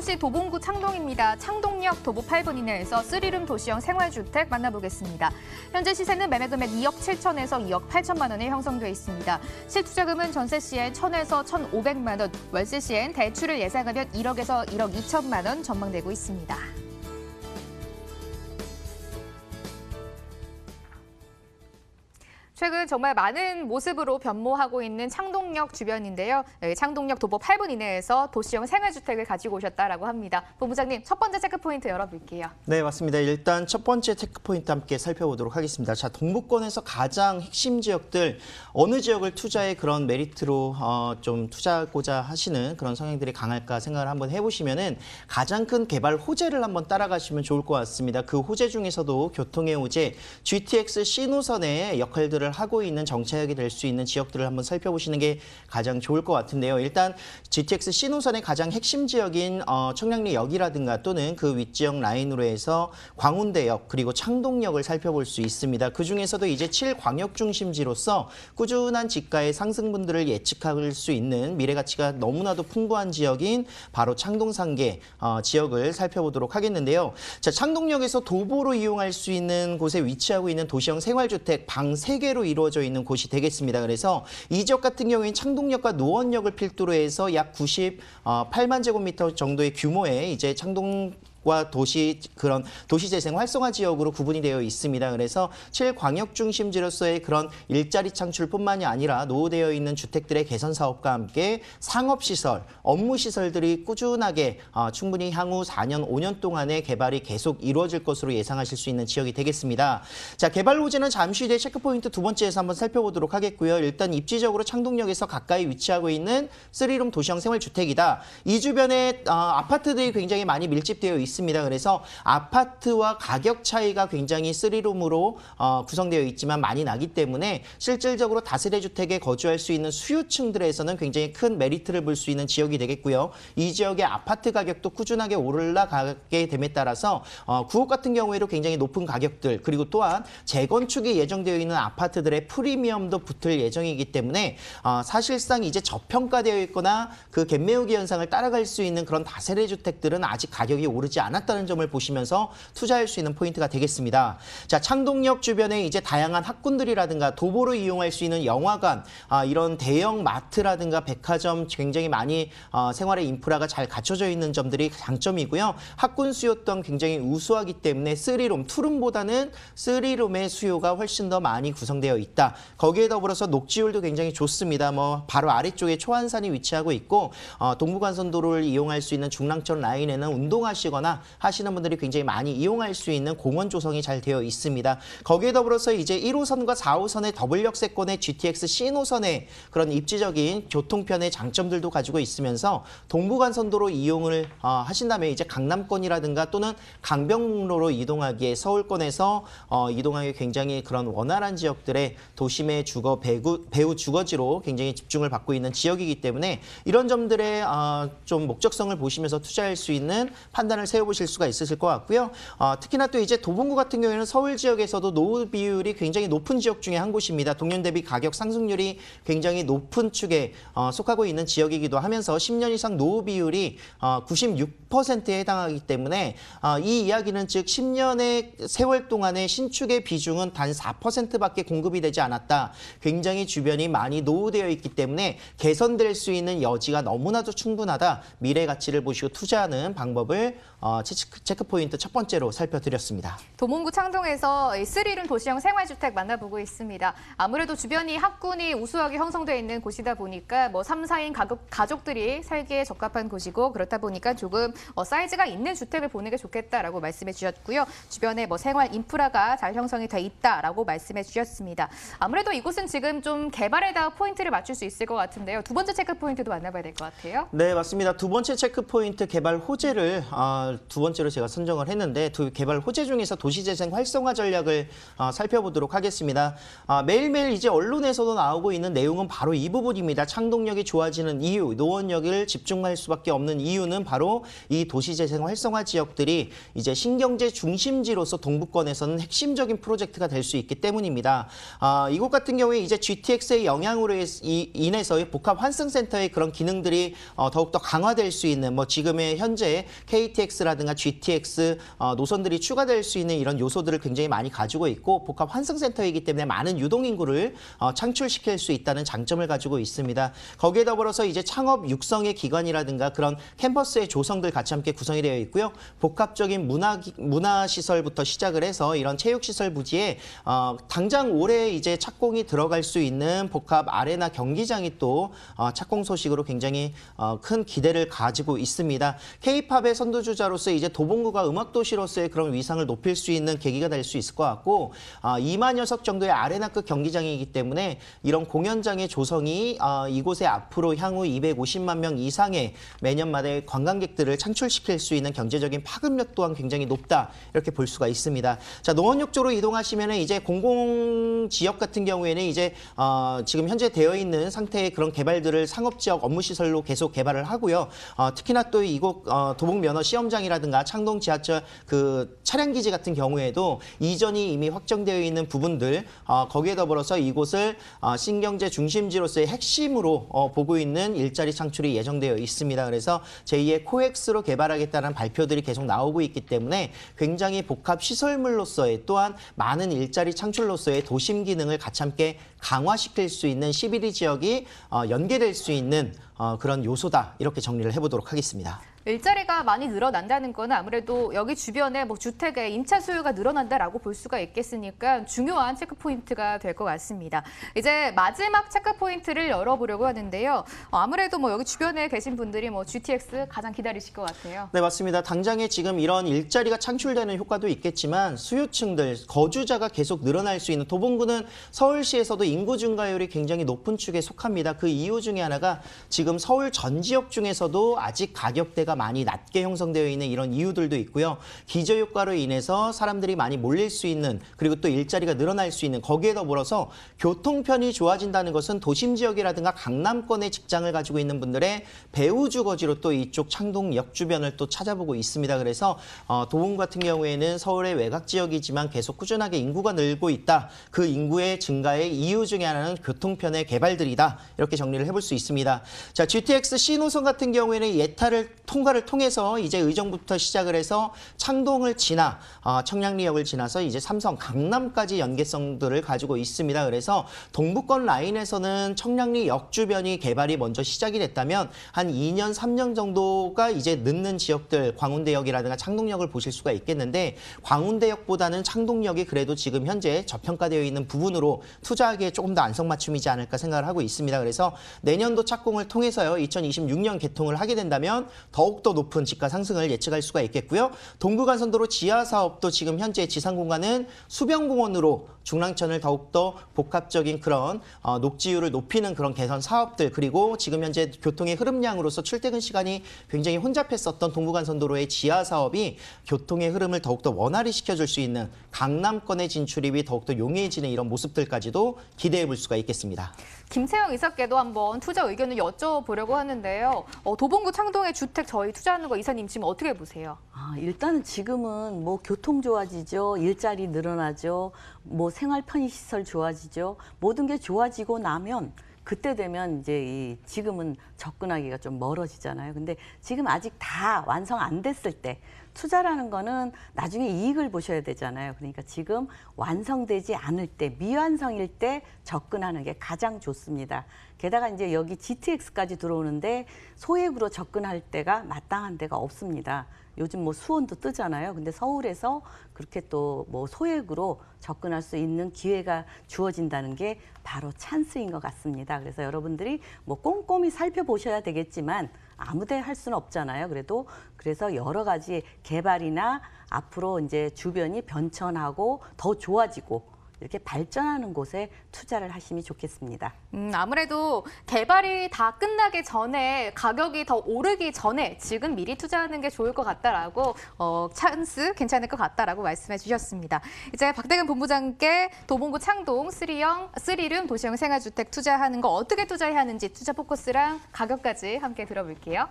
서울시 도봉구 창동입니다. 창동역 도보 8분 이내에서 쓰리룸 도시형 생활주택 만나보겠습니다. 현재 시세는 매매금액 2억 7천에서 2억 8천만 원에 형성돼 있습니다. 실투자금은 전세 시엔 1천에서 1,500만 원, 월세 시엔 대출을 예상하면 1억에서 1억 2천만 원 전망되고 있습니다. 최근 정말 많은 모습으로 변모하고 있는 창동역 주변인데요. 예, 창동역 도보 8분 이내에서 도시형 생활주택을 가지고 오셨다라고 합니다. 본부장님, 첫 번째 체크포인트 열어볼게요. 네, 맞습니다. 일단 첫 번째 체크포인트 함께 살펴보도록 하겠습니다. 자, 동북권에서 가장 핵심 지역들, 어느 지역을 투자의 그런 메리트로 어, 좀 투자하고자 하시는 그런 성향들이 강할까 생각을 한번 해보시면은 가장 큰 개발 호재를 한번 따라가시면 좋을 것 같습니다. 그 호재 중에서도 교통의 호재, GTX 신호선의 역할들을 지원을 하고 있는 정책이 체될수 있는 지역들을 한번 살펴보시는 게 가장 좋을 것 같은데요. 일단 GTX 신 노선의 가장 핵심 지역인 어, 청량리역이라든가 또는 그 윗지역 라인으로 해서 광운대역 그리고 창동역을 살펴볼 수 있습니다. 그중에서도 이제 7광역 중심지로서 꾸준한 지가의 상승분들을 예측할 수 있는 미래가치가 너무나도 풍부한 지역인 바로 창동상계 어, 지역을 살펴보도록 하겠는데요. 자, 창동역에서 도보로 이용할 수 있는 곳에 위치하고 있는 도시형 생활주택 방 3개로 통째로 이루어져 있는 곳이 되겠습니다. 그래서 이 지역 같은 경우에는 창동역과 노원역을 필두로 해서 약 98만 제곱미터 정도의 규모의 이제 창동 과 도시 그런 도시 재생 활성화 지역으로 구분이 되어 있습니다. 그래서 7광역 중심지로서의 그런 일자리 창출뿐만이 아니라 노후되어 있는 주택들의 개선 사업과 함께 상업 시설, 업무 시설들이 꾸준하게 어, 충분히 향후 4년, 5년 동안의 개발이 계속 이루어질 것으로 예상하실 수 있는 지역이 되겠습니다. 자, 개발 로지는 잠시 뒤에 체크포인트 두 번째에서 한번 살펴보도록 하겠고요. 일단 입지적으로 창동역에서 가까이 위치하고 있는 쓰리룸 도시형 생활 주택이다. 이 주변에 어, 아파트들이 굉장히 많이 밀집되어 있습니다. 있습니다. 그래서 아파트와 가격 차이가 굉장히 쓰리룸으로 어, 구성되어 있지만 많이 나기 때문에 실질적으로 다세대 주택에 거주할 수 있는 수요층들에서는 굉장히 큰 메리트를 볼 수 있는 지역이 되겠고요. 이 지역의 아파트 가격도 꾸준하게 오르락가게 됨에 따라서 어, 구옥 같은 경우에도 굉장히 높은 가격들 그리고 또한 재건축이 예정되어 있는 아파트들의 프리미엄도 붙을 예정이기 때문에 어, 사실상 이제 저평가되어 있거나 그 갭매우기 현상을 따라갈 수 있는 그런 다세대 주택들은 아직 가격이 오르지 않았다는 점을 보시면서 투자할 수 있는 포인트가 되겠습니다. 자, 창동역 주변에 이제 다양한 학군들이라든가 도보로 이용할 수 있는 영화관, 아, 이런 대형 마트라든가 백화점 굉장히 많이 어, 생활의 인프라가 잘 갖춰져 있는 점들이 장점이고요. 학군 수요 또한 굉장히 우수하기 때문에 쓰리룸, 투룸보다는 쓰리룸의 수요가 훨씬 더 많이 구성되어 있다. 거기에 더불어서 녹지율도 굉장히 좋습니다. 뭐 바로 아래쪽에 초안산이 위치하고 있고 어, 동부간선도로를 이용할 수 있는 중랑천 라인에는 운동하시거나 산책나 하시는 분들이 굉장히 많이 이용할 수 있는 공원 조성이 잘 되어 있습니다. 거기에 더불어서 이제 1호선과 4호선의 더블 역세권의 GTX 신호선의 그런 입지적인 교통편의 장점들도 가지고 있으면서 동부간선도로 이용을 어, 하신다면 이제 강남권이라든가 또는 강변로로 이동하기에 서울권에서 어, 이동하기 굉장히 그런 원활한 지역들의 도심의 주거 배구, 배우 주거지로 굉장히 집중을 받고 있는 지역이기 때문에 이런 점들의 어, 좀 목적성을 보시면서 투자할 수 있는 판단을 세우. 세보실 수가 있으실 것 같고요. 어, 특히나 또 이제 도봉구 같은 경우에는 서울 지역에서도 노후 비율이 굉장히 높은 지역 중에 한 곳입니다. 동년 대비 가격 상승률이 굉장히 높은 축에 어, 속하고 있는 지역이기도 하면서 10년 이상 노후 비율이 어, 96%에 해당하기 때문에 어, 이 이야기는 즉 10년의 세월 동안의 신축의 비중은 단 4%밖에 공급이 되지 않았다. 굉장히 주변이 많이 노후되어 있기 때문에 개선될 수 있는 여지가 너무나도 충분하다. 미래 가치를 보시고 투자하는 방법을 어, 체크, 어, 체크포인트 첫 번째로 살펴드렸습니다. 도문구 창동에서 스릴은 도시형 생활주택 만나보고 있습니다. 아무래도 주변이 학군이 우수하게 형성되어 있는 곳이다 보니까 뭐 3, 4인 가족, 가족들이 살기에 적합한 곳이고 그렇다 보니까 조금 어, 사이즈가 있는 주택을 보는 게 좋겠다라고 말씀해 주셨고요. 주변에 뭐 생활 인프라가 잘 형성이 돼 있다라고 말씀해 주셨습니다. 아무래도 이곳은 지금 좀 개발에다 포인트를 맞출 수 있을 것 같은데요. 두 번째 체크포인트도 만나봐야 될 것 같아요. 네, 맞습니다. 두 번째 체크포인트 개발 호재를 어, 두 번째로 제가 선정을 했는데 두 개발 호재 중에서 도시재생 활성화 전략을 어, 살펴보도록 하겠습니다. 아, 매일매일 이제 언론에서도 나오고 있는 내용은 바로 이 부분입니다. 창동력이 좋아지는 이유, 노원역을 집중할 수밖에 없는 이유는 바로 이 도시재생 활성화 지역들이 이제 신경제 중심지로서 동부권에서는 핵심적인 프로젝트가 될 수 있기 때문입니다. 아, 이곳 같은 경우에 이제 GTX의 영향으로 인해서 복합 환승센터의 그런 기능들이 어, 더욱더 강화될 수 있는 뭐 지금의 현재 KTX라 GTX라든가 GTX 어, 노선들이 추가될 수 있는 이런 요소들을 굉장히 많이 가지고 있고 복합 환승센터이기 때문에 많은 유동인구를 어, 창출시킬 수 있다는 장점을 가지고 있습니다. 거기에 더불어서 이제 창업 육성의 기관이라든가 그런 캠퍼스의 조성들 같이 함께 구성이 되어 있고요. 복합적인 문화, 문화시설부터 시작을 해서 이런 체육시설 부지에 어, 당장 올해 이제 착공이 들어갈 수 있는 복합 아레나 경기장이 또 착공 소식으로 굉장히 큰 기대를 가지고 있습니다. K-팝의 선두주자 작곡로서 이제 도봉구가 음악 도시로서의 그런 위상을 높일 수 있는 계기가 될 수 있을 것 같고 아, 2만 여석 정도의 아레나급 경기장이기 때문에 이런 공연장의 조성이 아, 이곳에 앞으로 향후 250만 명 이상의 매년마다 관광객들을 창출시킬 수 있는 경제적인 파급력 또한 굉장히 높다 이렇게 볼 수가 있습니다. 자 노원역 쪽으로 이동하시면 이제 공공 지역 같은 경우에는 이제 어, 지금 현재 되어 있는 상태의 그런 개발들을 상업 지역 업무 시설로 계속 개발을 하고요. 어, 특히나 또 이곳 어, 도봉면허 시험장 광장이라든가 창동 지하철 그 차량 기지 같은 경우에도 이전이 이미 확정되어 있는 부분들 어, 거기에 더불어서 이곳을 어, 신경제 중심지로서의 핵심으로 어, 보고 있는 일자리 창출이 예정되어 있습니다. 그래서 제2의 코엑스로 개발하겠다는 발표들이 계속 나오고 있기 때문에 굉장히 복합 시설물로서의 또한 많은 일자리 창출로서의 도심 기능을 같이 함께 강화시킬 수 있는 11위 지역이 어, 연계될 수 있는 어, 그런 요소다 이렇게 정리를 해보도록 하겠습니다. 일자리가 많이 늘어난다는 거는 아무래도 여기 주변에 뭐주택의 임차 수요가 늘어난다라고 볼 수가 있겠으니까 중요한 체크 포인트가 될 것 같습니다. 이제 마지막 체크 포인트를 열어보려고 하는데요. 어, 아무래도 뭐 여기 주변에 계신 분들이 뭐 GTX 가장 기다리실 것 같아요. 네, 맞습니다. 당장에 지금 이런 일자리가 창출되는 효과도 있겠지만 수요층들, 거주자가 계속 늘어날 수 있는 도봉구는 서울시에서도 인구 증가율이 굉장히 높은 축에 속합니다. 그 이유 중에 하나가 지금 서울 전 지역 중에서도 아직 가격대가 많이 낮게 형성되어 있는 이런 이유들도 있고요. 기저 효과로 인해서 사람들이 많이 몰릴 수 있는 그리고 또 일자리가 늘어날 수 있는 거기에 더불어서 교통편이 좋아진다는 것은 도심 지역이라든가 강남권의 직장을 가지고 있는 분들의 배우 주거지로 또 이쪽 창동역 주변을 또 찾아보고 있습니다. 그래서 어, 도봉 같은 경우에는 서울의 외곽 지역이지만 계속 꾸준하게 인구가 늘고 있다. 그 인구의 증가의 이유 중에 하나는 교통편의 개발들이다. 이렇게 정리를 해볼 수 있습니다. 자, GTX C 노선 같은 경우에는 예타를 통 통과를 통해서 이제 의정부터 시작을 해서 창동을 지나 어, 청량리역을 지나서 이제 삼성 강남까지 연계성들을 가지고 있습니다. 그래서 동부권 라인에서는 청량리역 주변이 개발이 먼저 시작이 됐다면 한 2년, 3년 정도가 이제 늦는 지역들 광운대역이라든가 창동역을 보실 수가 있겠는데 광운대역보다는 창동역이 그래도 지금 현재 저평가되어 있는 부분으로 투자하기에 조금 더 안성맞춤이지 않을까 생각을 하고 있습니다. 그래서 내년도 착공을 통해서요. 2026년 개통을 하게 된다면 더 더욱더 높은 집가 상승을 예측할 수가 있겠고요. 동부간 선도로 지하 사업도 지금 현재 지상 공간은 수변공원으로 중랑천을 더욱더 복합적인 그런 어, 녹지율을 높이는 그런 개선 사업들 그리고 지금 현재 교통의 흐름량으로서 출퇴근 시간이 굉장히 혼잡했었던 동부간 선도로의 지하 사업이 교통의 흐름을 더욱더 원활히 시켜줄 수 있는 강남권의 진출입이 더욱더 용이해지는 이런 모습들까지도 기대해 볼 수가 있겠습니다. 김세영 이사께도 한번 투자 의견을 여쭤보려고 하는데요. 어, 도봉구 창동의 주택 저희 투자하는 거 이사님 지금 어떻게 보세요? 아, 일단은 지금은 뭐 교통 좋아지죠. 일자리 늘어나죠. 뭐 생활 편의시설 좋아지죠. 모든 게 좋아지고 나면 그때 되면 이제 이 지금은 접근하기가 좀 멀어지잖아요. 근데 지금 아직 다 완성 안 됐을 때 투자라는 거는 나중에 이익을 보셔야 되잖아요. 그러니까 지금 완성되지 않을 때, 미완성일 때 접근하는 게 가장 좋습니다. 게다가 이제 여기 GTX까지 들어오는데 소액으로 접근할 때가 마땅한 데가 없습니다. 요즘 뭐 수원도 뜨잖아요. 근데 서울에서 그렇게 또 뭐 소액으로 접근할 수 있는 기회가 주어진다는 게 바로 찬스인 것 같습니다. 그래서 여러분들이 뭐 꼼꼼히 살펴보셔야 되겠지만 아무데 할 수는 없잖아요. 그래도 그래서 여러 가지 개발이나 앞으로 이제 주변이 변천하고 더 좋아지고 이렇게 발전하는 곳에 투자를 하시면 좋겠습니다. 음, 아무래도 개발이 다 끝나기 전에 가격이 더 오르기 전에 지금 미리 투자하는 게 좋을 것 같다라고 어, 찬스 괜찮을 것 같다라고 말씀해 주셨습니다. 이제 박대근 본부장께 도봉구 창동 쓰리형 쓰리룸 도시형 생활주택 투자하는 거 어떻게 투자해야 하는지 투자 포커스랑 가격까지 함께 들어볼게요.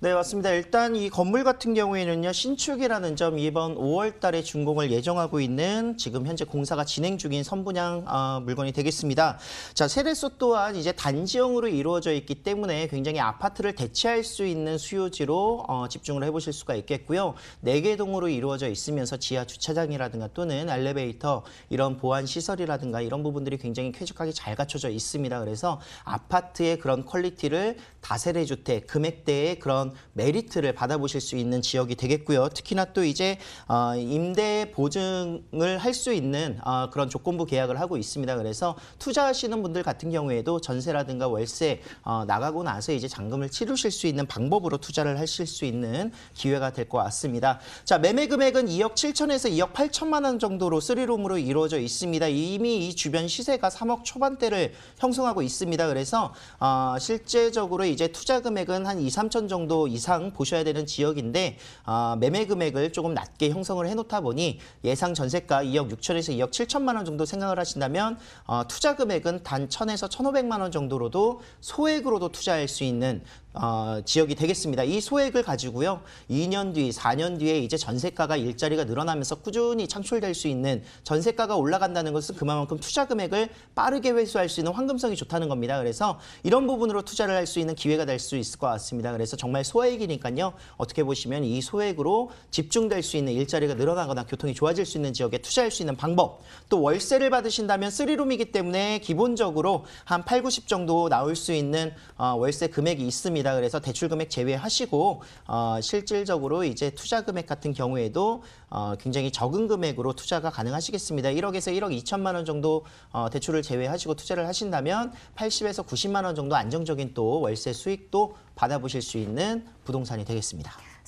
네, 맞습니다. 일단 이 건물 같은 경우에는요, 신축이라는 점 이번 5월 달에 준공을 예정하고 있는 지금 현재 공사가 진행 중인 선분양 어, 물건이 되겠습니다. 자, 세대수 또한 이제 단지형으로 이루어져 있기 때문에 굉장히 아파트를 대체할 수 있는 수요지로 어, 집중을 해보실 수가 있겠고요. 4개 동으로 이루어져 있으면서 지하 주차장이라든가 또는 엘리베이터 이런 보안 시설이라든가 이런 부분들이 굉장히 쾌적하게 잘 갖춰져 있습니다. 그래서 아파트의 그런 퀄리티를 다세대주택, 금액대의 그런 그런 메리트를 받아보실 수 있는 지역이 되겠고요. 특히나 또 이제 어, 임대 보증을 할 수 있는 어, 그런 조건부 계약을 하고 있습니다. 그래서 투자하시는 분들 같은 경우에도 전세라든가 월세 어, 나가고 나서 이제 잔금을 치르실 수 있는 방법으로 투자를 하실 수 있는 기회가 될 것 같습니다. 자 매매 금액은 2억 7천에서 2억 8천만 원 정도로 3룸으로 이루어져 있습니다. 이미 이 주변 시세가 3억 초반대를 형성하고 있습니다. 그래서 어, 실제적으로 이제 투자 금액은 한 2, 3천 정도 이상 보셔야 되는 지역인데 아, 매매 금액을 조금 낮게 형성을 해놓다 보니 예상 전세가 2억 6천에서 2억 7천만 원 정도 생각을 하신다면 어, 투자 금액은 단 1,000에서 1,500만 원 정도로도 소액으로도 투자할 수 있는 어, 지역이 되겠습니다. 이 소액을 가지고요. 2년 뒤, 4년 뒤에 이제 전세가가 일자리가 늘어나면서 꾸준히 창출될 수 있는 전세가가 올라간다는 것은 그만큼 투자 금액을 빠르게 회수할 수 있는 황금성이 좋다는 겁니다. 그래서 이런 부분으로 투자를 할 수 있는 기회가 될 수 있을 것 같습니다. 그래서 정말 소액이니까요. 어떻게 보시면 이 소액으로 집중될 수 있는 일자리가 늘어나거나 교통이 좋아질 수 있는 지역에 투자할 수 있는 방법. 또 월세를 받으신다면 쓰리룸이기 때문에 기본적으로 한 8, 90 정도 나올 수 있는 어, 월세 금액이 있습니다. 금액이라 그래서 대출 금액 제외하시고 어, 실질적으로 이제 투자 금액 같은 경우에도 어, 굉장히 적은 금액으로 투자가 가능하시겠습니다. 1억에서 1억 2천만 원 정도 어, 대출을 제외하시고 투자를 하신다면 80에서 90만 원 정도 안정적인 또 월세 수익도 받아보실 수 있는 부동산이 되겠습니다.